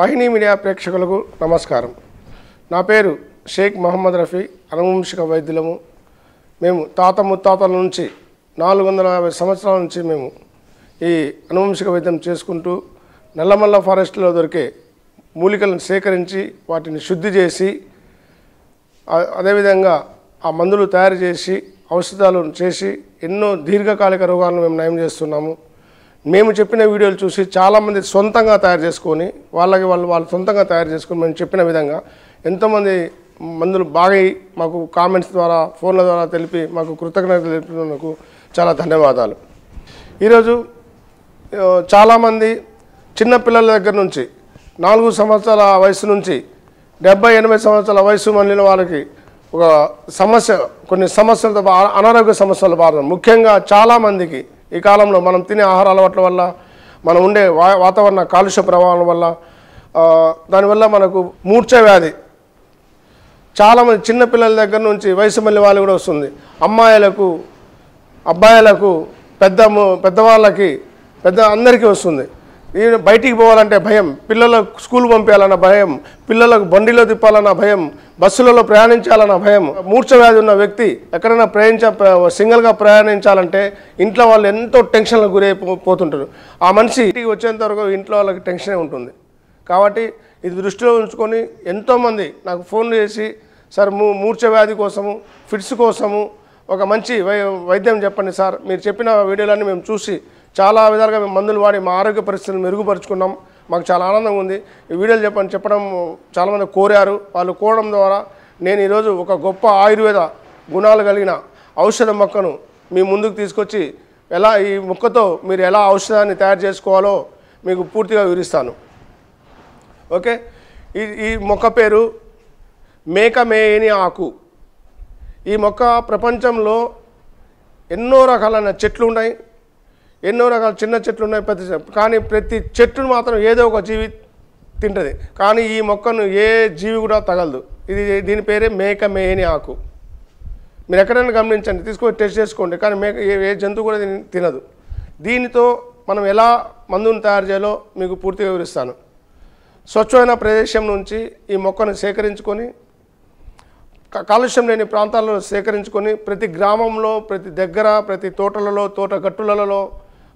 వాహిని media ప్రేక్షకులకు నమస్కారం నా పేరు షేక్ మహమ్మద్ రఫీ అనువంశిక వైద్యులము మేము తాత ముత్తాతల నుంచి నాలుగు వందల యాభై సంవత్సరాల నుంచి మేము ఈ అనువంశిక వైద్యం చేసుకుంటూ నల్లమల్ల ఫారెస్ట్లో దొరికే మూలికలను సేకరించి వాటిని శుద్ధి చేసి అదేవిధంగా ఆ మందులు తయారు చేసి ఔషధాలు చేసి ఎన్నో దీర్ఘకాలిక రోగాలను మేము నయం చేస్తున్నాము మేము చెప్పిన వీడియోలు చూసి చాలామంది సొంతంగా తయారు చేసుకొని వాళ్ళకి వాళ్ళు వాళ్ళు సొంతంగా తయారు చేసుకొని మేము చెప్పిన విధంగా ఎంతోమంది మందులు బాగా మాకు కామెంట్స్ ద్వారా ఫోన్ల ద్వారా తెలిపి మాకు కృతజ్ఞత తెలిపినందుకు చాలా ధన్యవాదాలు ఈరోజు చాలామంది చిన్నపిల్లల దగ్గర నుంచి నాలుగు సంవత్సరాల వయసు నుంచి డెబ్బై ఎనభై సంవత్సరాల వయసు మళ్ళిన వాళ్ళకి ఒక సమస్య కొన్ని సమస్యలతో అనారోగ్య సమస్యలు బాధ ముఖ్యంగా చాలామందికి ఈ కాలంలో మనం తినే ఆహార అలవాట్ల వల్ల మనం ఉండే వాతావరణ కాలుష్య ప్రభావం వల్ల దానివల్ల మనకు మూర్ఛ వ్యాధి చాలామంది చిన్నపిల్లల దగ్గర నుంచి వయసు మళ్ళీ వాళ్ళు కూడా వస్తుంది అమ్మాయిలకు అబ్బాయిలకు పెద్ద పెద్దవాళ్ళకి పెద్ద అందరికీ వస్తుంది బయటికి పోవాలంటే భయం పిల్లలకు స్కూల్ పంపించాలన్న భయం పిల్లలకు బండిలో తిప్పాలన్న భయం బస్సులలో ప్రయాణించాలన్న భయం మూర్ఛ వ్యాధి ఉన్న వ్యక్తి ఎక్కడైనా ప్రయాణించ సింగిల్గా ప్రయాణించాలంటే ఇంట్లో వాళ్ళు ఎంతో టెన్షన్లకు గురైపోతుంటారు ఆ మనిషి ఇంటికి వచ్చేంత వరకు ఇంట్లో వాళ్ళకి టెన్షనే ఉంటుంది కాబట్టి ఇది దృష్టిలో ఉంచుకొని ఎంతోమంది నాకు ఫోన్ చేసి సార్ మూర్ఛ వ్యాధి కోసము ఫిట్స్ కోసము ఒక మంచి వైద్యం చెప్పండి సార్ మీరు చెప్పిన వీడియోలన్నీ మేము చూసి చాలా విధాలుగా మేము మందులు వాడి మా ఆరోగ్య పరిస్థితులు మెరుగుపరుచుకున్నాం మాకు చాలా ఆనందంగా ఉంది ఈ వీడియోలు చెప్పని చెప్పడం చాలామంది కోరారు వాళ్ళు కోరడం ద్వారా నేను ఈరోజు ఒక గొప్ప ఆయుర్వేద గుణాలు కలిగిన ఔషధ మొక్కను మీ ముందుకు తీసుకొచ్చి ఎలా ఈ మొక్కతో మీరు ఎలా ఔషధాన్ని తయారు చేసుకోవాలో మీకు పూర్తిగా వివరిస్తాను ఓకే ఈ ఈ మొక్క పేరు మేక మేయని ఆకు ఈ మొక్క ప్రపంచంలో ఎన్నో రకాలైన చెట్లు ఉన్నాయి ఎన్నో రకాల చిన్న చెట్లు ఉన్నాయి ప్రతి కానీ ప్రతి చెట్టును మాత్రం ఏదో ఒక జీవి తింటుంది కానీ ఈ మొక్కను ఏ జీవి కూడా తగలదు ఇది దీని పేరే మేక మేయని ఆకు మీరు ఎక్కడైనా గమనించండి తీసుకొని టెస్ట్ చేసుకోండి కానీ మేక ఏ జంతువు కూడా తినదు దీనితో మనం ఎలా మందును తయారు చేయాలో మీకు పూర్తిగా వివరిస్తాను స్వచ్ఛమైన ప్రదేశం నుంచి ఈ మొక్కను సేకరించుకొని కాలుష్యం లేని ప్రాంతాల్లో సేకరించుకొని ప్రతి గ్రామంలో ప్రతి దగ్గర ప్రతి తోటలలో తోట గట్టులలో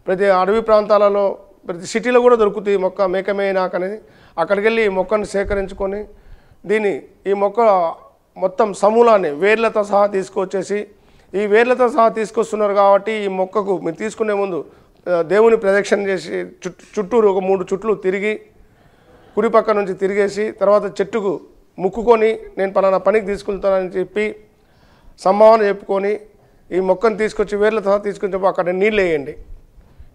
ప్రతి అడవి ప్రాంతాలలో ప్రతి సిటీలో కూడా దొరుకుతాయి మొక్క మేకమేనాక అనేది అక్కడికి వెళ్ళి మొక్కను సేకరించుకొని దీన్ని ఈ మొక్క మొత్తం సమూలాన్ని వేర్లతో సహా తీసుకొచ్చేసి ఈ వేర్లతో సహా తీసుకొస్తున్నారు కాబట్టి ఈ మొక్కకు మీరు తీసుకునే ముందు దేవుని ప్రదక్షిణ చేసి చుట్టూరు ఒక మూడు చుట్లు తిరిగి కుడి పక్క నుంచి తిరిగేసి తర్వాత చెట్టుకు ముక్కుకొని నేను పలానా పనికి తీసుకెళ్తానని చెప్పి సంభావన చెప్పుకొని ఈ మొక్కను తీసుకొచ్చి వేర్లతో సహా తీసుకొచ్చినప్పుడు అక్కడ నీళ్ళు వేయండి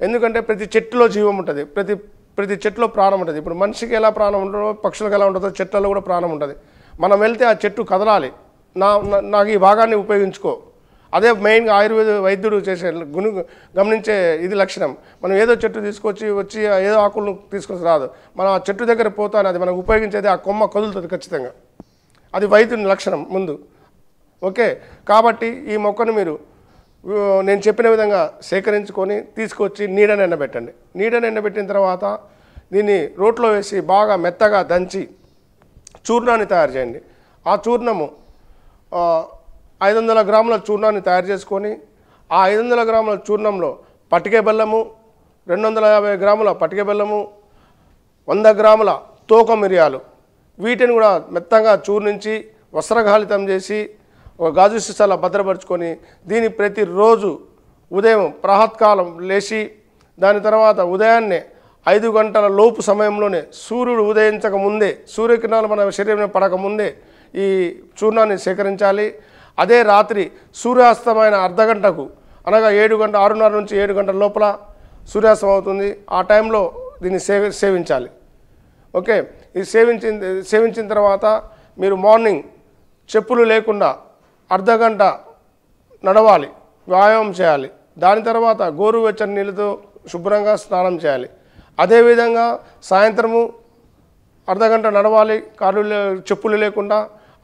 ఎందుకంటే ప్రతి చెట్టులో జీవం ఉంటుంది ప్రతి ప్రతి చెట్టులో ప్రాణం ఉంటుంది ఇప్పుడు మనిషికి ఎలా ప్రాణం ఉంటుందో పక్షులకు ఎలా ఉంటుందో చెట్లలో కూడా ప్రాణం ఉంటుంది మనం వెళ్తే ఆ చెట్టు కదలాలి నా నాకు ఈ భాగాన్ని ఉపయోగించుకో అదే మెయిన్గా ఆయుర్వేద వైద్యుడు చేసే గును గమనించే ఇది లక్షణం మనం ఏదో చెట్టు తీసుకొచ్చి వచ్చి ఏదో ఆకులను తీసుకొచ్చి రాదు మనం ఆ చెట్టు దగ్గర పోతానే అది మనకు ఉపయోగించేది ఆ కొమ్మ కదులుతుంది ఖచ్చితంగా అది వైద్యుని లక్షణం ముందు ఓకే కాబట్టి ఈ మొక్కను మీరు నేను చెప్పిన విధంగా సేకరించుకొని తీసుకొచ్చి నీడని ఎండబెట్టండి నీడని ఎండబెట్టిన తర్వాత దీన్ని రోట్లో వేసి బాగా మెత్తగా దంచి చూర్ణాన్ని తయారు చేయండి ఆ చూర్ణము ఐదు వందల గ్రాముల చూర్ణాన్ని తయారు చేసుకొని ఆ ఐదు వందల గ్రాముల చూర్ణంలో పటికే బెల్లము రెండు వందల యాభై గ్రాముల పటికే బెల్లము వంద గ్రాముల తోక మిరియాలు వీటిని కూడా మెత్తంగా చూర్ణించి వస్త్రగాలితం చేసి ఒక గాజు సీసాల భద్రపరుచుకొని దీన్ని ప్రతిరోజు ఉదయం ప్రహత్కాలం లేచి దాని తర్వాత ఉదయాన్నే ఐదు గంటల లోపు సమయంలోనే సూర్యుడు ఉదయించక ముందే సూర్యకిరణాలు మన శరీరం పడకముందే ఈ చూర్ణాన్ని సేకరించాలి అదే రాత్రి సూర్యాస్తమైన అర్ధ గంటకు అనగా ఏడు గంట ఆరున్నర నుంచి ఏడు గంటల లోపల సూర్యాస్తం అవుతుంది ఆ టైంలో దీన్ని సేవ సేవించాలి ఓకే ఇది సేవించిన సేవించిన తర్వాత మీరు మార్నింగ్ చెప్పులు లేకుండా అర్ధ గంట నడవాలి వ్యాయామం చేయాలి దాని తర్వాత గోరువెచ్చని నీళ్ళతో శుభ్రంగా స్నానం చేయాలి అదేవిధంగా సాయంత్రము అర్ధ గంట నడవాలి కాళ్ళు చెప్పులు లేకుండా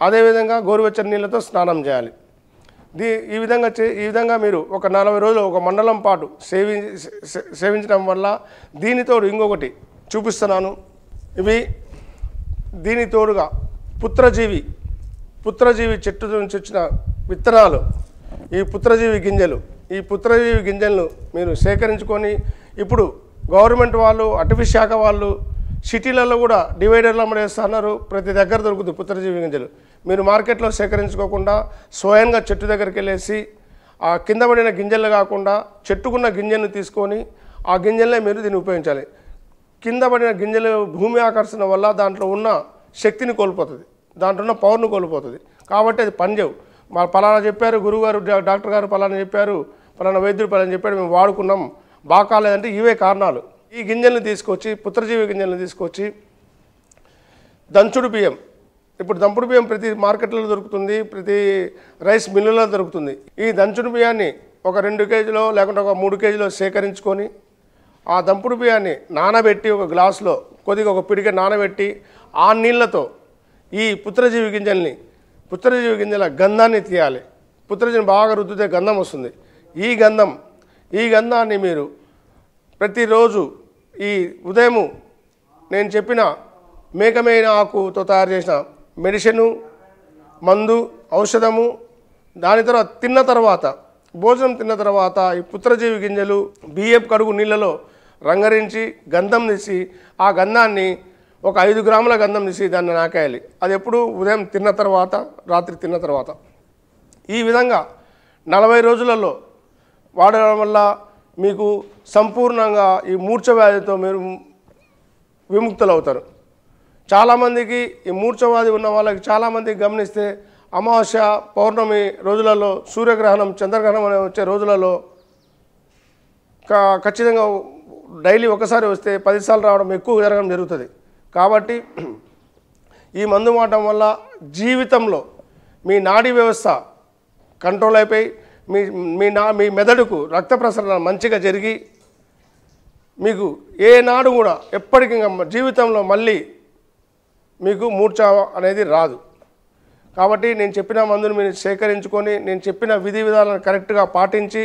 అదేవిధంగా గోరువెచ్చని నీళ్ళతో స్నానం చేయాలి దీ ఈ విధంగా చే ఈ విధంగా మీరు ఒక నలభై రోజులు ఒక మండలం పాటు సేవి సేవించడం వల్ల దీనితో ఇంకొకటి చూపిస్తున్నాను ఇవి దీని తోడుగా పుత్రజీవి పుత్రజీవి చెట్టు నుంచి వచ్చిన విత్తనాలు ఈ పుత్రజీవి గింజలు ఈ పుత్రజీవి గింజలను మీరు సేకరించుకొని ఇప్పుడు గవర్నమెంట్ వాళ్ళు అటవీ శాఖ వాళ్ళు సిటీలలో కూడా డివైడర్లు అమ్మడేస్తున్నారు ప్రతి దగ్గర దొరుకుతుంది పుత్రజీవి గింజలు మీరు మార్కెట్లో సేకరించుకోకుండా స్వయంగా చెట్టు దగ్గరికి వెళ్ళేసి ఆ కింద పడిన గింజలు కాకుండా చెట్టుకున్న గింజలను తీసుకొని ఆ గింజలనే మీరు దీన్ని ఉపయోగించాలి కింద పడిన గింజలు భూమి ఆకర్షణ వల్ల దాంట్లో ఉన్న శక్తిని కోల్పోతుంది దాంట్లో పవర్ను కోల్పోతుంది కాబట్టి అది పనిచేవు మా పలానా చెప్పారు గురువుగారు డాక్టర్ గారు పలానా చెప్పారు పలానా వైద్యుడు పలానా చెప్పాడు మేము వాడుకున్నాం బాగా కాలేదంటే ఇవే కారణాలు ఈ గింజల్ని తీసుకొచ్చి పుత్రజీవి గింజల్ని తీసుకొచ్చి దంచుడు బియ్యం ఇప్పుడు దంపుడు బియ్యం ప్రతి మార్కెట్లో దొరుకుతుంది ప్రతి రైస్ మిల్లులో దొరుకుతుంది ఈ దంచుడు బియ్యాన్ని ఒక రెండు కేజీలో లేకుంటే ఒక మూడు కేజీలో సేకరించుకొని ఆ దంపుడు బియ్యాన్ని నానబెట్టి ఒక గ్లాసులో కొద్దిగా ఒక పిడిక నానబెట్టి ఆ నీళ్లతో ఈ పుత్రజీవి గింజల్ని పుత్రజీవి గింజల గంధాన్ని తీయాలి పుత్రజీవి బాగా రుద్దితే గంధం వస్తుంది ఈ గంధం ఈ గంధాన్ని మీరు ప్రతిరోజు ఈ ఉదయము నేను చెప్పిన మేకమైన ఆకుతో తయారు చేసిన మెడిసిను మందు ఔషధము దాని తర్వాత తిన్న తర్వాత భోజనం తిన్న తర్వాత ఈ పుత్రజీవి గింజలు బియ్యపు కడుగు నీళ్ళలో రంగరించి గంధం తీసి ఆ గంధాన్ని ఒక ఐదు గ్రాముల గంధం తీసి దాన్ని నాకేయాలి అది ఎప్పుడు ఉదయం తిన్న తర్వాత రాత్రి తిన్న తర్వాత ఈ విధంగా నలభై రోజులలో వాడడం వల్ల మీకు సంపూర్ణంగా ఈ మూర్ఛ వ్యాధితో మీరు అవుతారు చాలామందికి ఈ మూర్ఛవ్యాధి ఉన్న వాళ్ళకి చాలామందికి గమనిస్తే అమావాస్య పౌర్ణమి రోజులలో సూర్యగ్రహణం చంద్రగ్రహణం అనే వచ్చే రోజులలో ఖచ్చితంగా డైలీ ఒకసారి వస్తే పదిసార్లు రావడం ఎక్కువ జరగడం జరుగుతుంది కాబట్టి ఈ మందు వాడటం వల్ల జీవితంలో మీ నాడీ వ్యవస్థ కంట్రోల్ అయిపోయి మీ మీ నా మీ మెదడుకు రక్త ప్రసరణ మంచిగా జరిగి మీకు ఏనాడు కూడా ఎప్పటికీ జీవితంలో మళ్ళీ మీకు మూర్చావ అనేది రాదు కాబట్టి నేను చెప్పిన మందును మీరు సేకరించుకొని నేను చెప్పిన విధి విధాలను కరెక్ట్గా పాటించి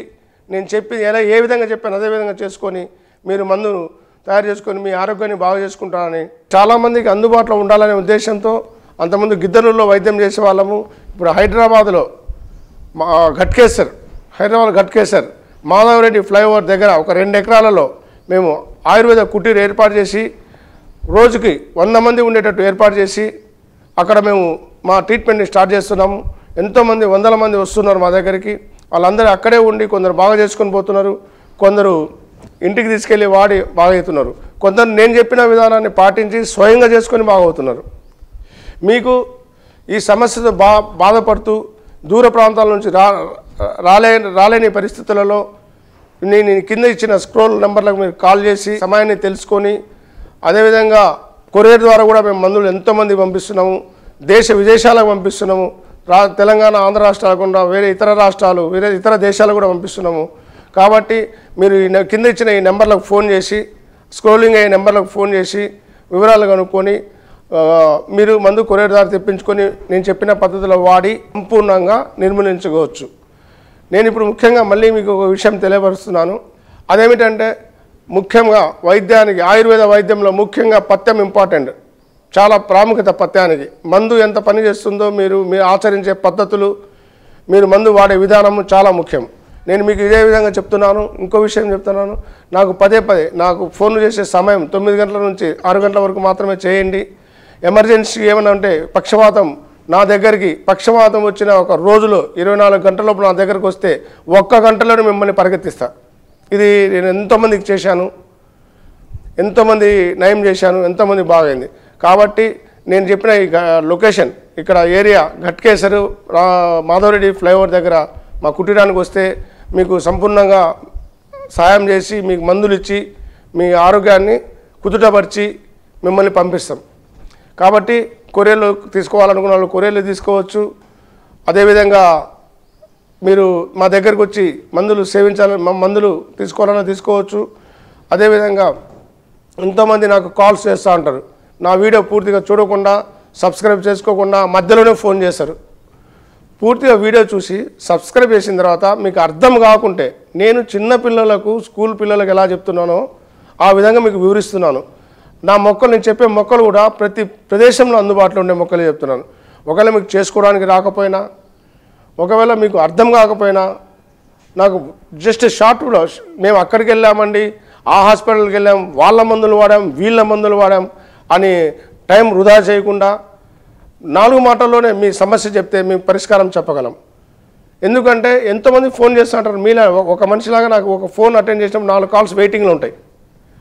నేను చెప్పి ఎలా ఏ విధంగా చెప్పాను అదే విధంగా చేసుకొని మీరు మందును తయారు చేసుకొని మీ ఆరోగ్యాన్ని బాగు చేసుకుంటానని చాలామందికి అందుబాటులో ఉండాలనే ఉద్దేశంతో అంతకుముందు గిద్దరులో వైద్యం చేసే వాళ్ళము ఇప్పుడు హైదరాబాద్లో మా ఘట్కేసర్ హైదరాబాద్ ఘట్కేసర్ మాధవరెడ్డి ఫ్లైఓవర్ దగ్గర ఒక రెండు ఎకరాలలో మేము ఆయుర్వేద కుటీరు ఏర్పాటు చేసి రోజుకి వంద మంది ఉండేటట్టు ఏర్పాటు చేసి అక్కడ మేము మా ట్రీట్మెంట్ని స్టార్ట్ చేస్తున్నాము ఎంతోమంది వందల మంది వస్తున్నారు మా దగ్గరికి వాళ్ళందరూ అక్కడే ఉండి కొందరు బాగా చేసుకొని పోతున్నారు కొందరు ఇంటికి తీసుకెళ్ళి వాడి బాగవుతున్నారు కొందరు నేను చెప్పిన విధానాన్ని పాటించి స్వయంగా చేసుకొని బాగవుతున్నారు మీకు ఈ సమస్యతో బా బాధపడుతూ దూర ప్రాంతాల నుంచి రా రాలే రాలేని పరిస్థితులలో నేను కింద ఇచ్చిన స్క్రోల్ నెంబర్లకు మీరు కాల్ చేసి సమయాన్ని తెలుసుకొని అదేవిధంగా కొరియర్ ద్వారా కూడా మేము మందులు ఎంతోమంది పంపిస్తున్నాము దేశ విదేశాలకు పంపిస్తున్నాము రా తెలంగాణ ఆంధ్ర రాష్ట్రాలకుండా వేరే ఇతర రాష్ట్రాలు వేరే ఇతర దేశాలు కూడా పంపిస్తున్నాము కాబట్టి మీరు ఈ కింద ఇచ్చిన ఈ నెంబర్లకు ఫోన్ చేసి స్క్రోలింగ్ అయ్యే నెంబర్లకు ఫోన్ చేసి వివరాలు కనుక్కొని మీరు మందు కొరియర్ దారి తెప్పించుకొని నేను చెప్పిన పద్ధతిలో వాడి సంపూర్ణంగా నిర్మూలించుకోవచ్చు నేను ఇప్పుడు ముఖ్యంగా మళ్ళీ మీకు ఒక విషయం తెలియపరుస్తున్నాను అదేమిటంటే ముఖ్యంగా వైద్యానికి ఆయుర్వేద వైద్యంలో ముఖ్యంగా పథ్యం ఇంపార్టెంట్ చాలా ప్రాముఖ్యత పథ్యానికి మందు ఎంత పనిచేస్తుందో మీరు మీరు ఆచరించే పద్ధతులు మీరు మందు వాడే విధానము చాలా ముఖ్యం నేను మీకు ఇదే విధంగా చెప్తున్నాను ఇంకో విషయం చెప్తున్నాను నాకు పదే పదే నాకు ఫోన్లు చేసే సమయం తొమ్మిది గంటల నుంచి ఆరు గంటల వరకు మాత్రమే చేయండి ఎమర్జెన్సీ ఏమైనా ఉంటే పక్షవాతం నా దగ్గరికి పక్షవాతం వచ్చిన ఒక రోజులో ఇరవై నాలుగు గంటలలోపు నా దగ్గరకు వస్తే ఒక్క గంటలోనే మిమ్మల్ని పరిగెత్తిస్తా ఇది నేను ఎంతోమందికి చేశాను ఎంతోమంది నయం చేశాను ఎంతోమంది బాగైంది కాబట్టి నేను చెప్పిన ఈ లొకేషన్ ఇక్కడ ఏరియా ఘట్కేసరు మాధవరెడ్డి ఫ్లైఓవర్ దగ్గర మా కుటీరానికి వస్తే మీకు సంపూర్ణంగా సాయం చేసి మీకు మందులు ఇచ్చి మీ ఆరోగ్యాన్ని కుదుటపరిచి మిమ్మల్ని పంపిస్తాం కాబట్టి కొరియర్లు తీసుకోవాలనుకున్న వాళ్ళు కొరియర్లు తీసుకోవచ్చు అదేవిధంగా మీరు మా దగ్గరకు వచ్చి మందులు సేవించాలని మందులు తీసుకోవాలన్నా తీసుకోవచ్చు అదేవిధంగా ఎంతోమంది నాకు కాల్స్ చేస్తూ ఉంటారు నా వీడియో పూర్తిగా చూడకుండా సబ్స్క్రైబ్ చేసుకోకుండా మధ్యలోనే ఫోన్ చేస్తారు పూర్తిగా వీడియో చూసి సబ్స్క్రైబ్ చేసిన తర్వాత మీకు అర్థం కాకుంటే నేను చిన్న పిల్లలకు స్కూల్ పిల్లలకు ఎలా చెప్తున్నానో ఆ విధంగా మీకు వివరిస్తున్నాను నా మొక్కలు నేను చెప్పే మొక్కలు కూడా ప్రతి ప్రదేశంలో అందుబాటులో ఉండే మొక్కలే చెప్తున్నాను ఒకవేళ మీకు చేసుకోవడానికి రాకపోయినా ఒకవేళ మీకు అర్థం కాకపోయినా నాకు జస్ట్ షార్ట్ కూడా మేము అక్కడికి వెళ్ళామండి ఆ హాస్పిటల్కి వెళ్ళాం వాళ్ళ మందులు వాడాం వీళ్ళ మందులు వాడాం అని టైం వృధా చేయకుండా నాలుగు మాటల్లోనే మీ సమస్య చెప్తే మేము పరిష్కారం చెప్పగలం ఎందుకంటే ఎంతోమంది ఫోన్ చేస్తుంటారు మీలా ఒక మనిషిలాగా నాకు ఒక ఫోన్ అటెండ్ చేసినప్పుడు నాలుగు కాల్స్ వెయిటింగ్లో ఉంటాయి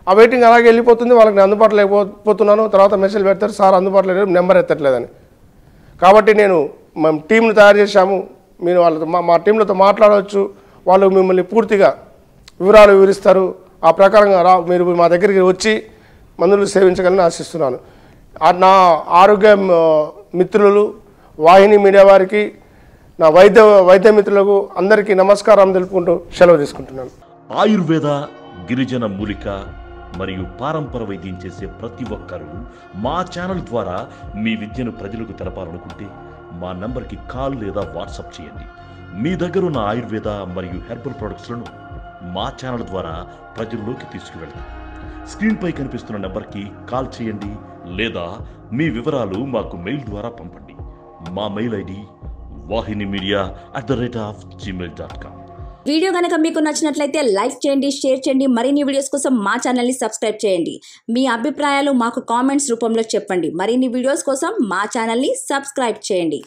ఆ వెయిటింగ్ అలాగే వెళ్ళిపోతుంది వాళ్ళకి నేను అందుబాటులో లేకపోతున్నాను తర్వాత మెసేజ్ పెడతారు సార్ అందుబాటులో లేదు నెంబర్ ఎత్తట్లేదని కాబట్టి నేను మా టీంను తయారు చేశాము మీరు వాళ్ళతో మా మా టీంలతో మాట్లాడవచ్చు వాళ్ళు మిమ్మల్ని పూర్తిగా వివరాలు వివరిస్తారు ఆ ప్రకారంగా రా మీరు మా దగ్గరికి వచ్చి మందులు సేవించగలని ఆశిస్తున్నాను నా ఆరోగ్యం మిత్రులు వాహిని మీడియా వారికి నా వైద్య వైద్య మిత్రులకు అందరికీ నమస్కారం తెలుపుకుంటూ సెలవు తీసుకుంటున్నాను ఆయుర్వేద గిరిజన మూలిక మరియు పారంపర వైద్యం చేసే ప్రతి ఒక్కరూ మా ఛానల్ ద్వారా మీ విద్యను ప్రజలకు తెలపాలనుకుంటే మా నంబర్కి కాల్ లేదా వాట్సాప్ చేయండి మీ దగ్గర ఉన్న ఆయుర్వేద మరియు హెర్బల్ ప్రొడక్ట్స్లను మా ఛానల్ ద్వారా ప్రజల్లోకి తీసుకువెళ్తాం స్క్రీన్పై కనిపిస్తున్న నెంబర్కి కాల్ చేయండి లేదా మీ వివరాలు మాకు మెయిల్ ద్వారా పంపండి మా mail ID Vahini media at the rate of Gmail dot com video కనుక మీకు నచ్చినట్లయితే లైక్ చేయండి షేర్ చేయండి మరిన్ని వీడియోస్ కోసం మా ఛానల్ని సబ్స్క్రైబ్ చేయండి మీ అభిప్రాయాలు మాకు కామెంట్స్ రూపంలో చెప్పండి మరిన్ని వీడియోస్ కోసం మా ఛానల్ని సబ్స్క్రైబ్ చేయండి